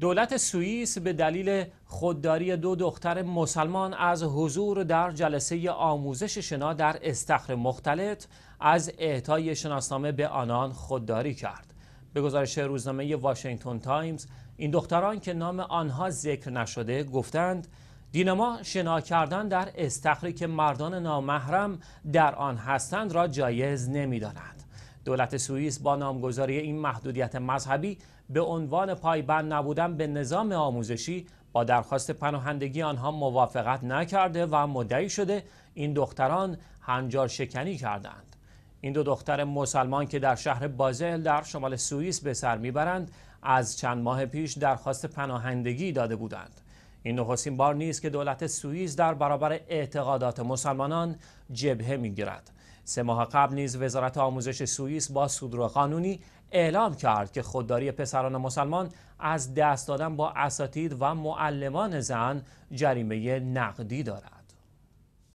دولت سوئیس به دلیل خودداری دو دختر مسلمان از حضور در جلسه آموزش شنا در استخر مختلط از اعطای شناسنامه به آنان خودداری کرد. به گزارش روزنامه واشنگتن تایمز این دختران که نام آنها ذکر نشده گفتند دینما شنا کردن در استخری که مردان نامحرم در آن هستند را جایز دانند. دولت سوئیس با نامگذاری این محدودیت مذهبی به عنوان پایبند نبودن به نظام آموزشی با درخواست پناهندگی آنها موافقت نکرده و مدعی شده این دختران هنجار شکنی کردند. این دو دختر مسلمان که در شهر بازل در شمال سوئیس به سر میبرند از چند ماه پیش درخواست پناهندگی داده بودند. این نخستین بار نیست که دولت سوئیس در برابر اعتقادات مسلمانان جبهه میگیرد. سه ماه قبل نیز وزارت آموزش سوئیس با صدور قانونی اعلام کرد که خودداری پسران مسلمان از دست دادن با اساتید و معلمان زن جریمه نقدی دارد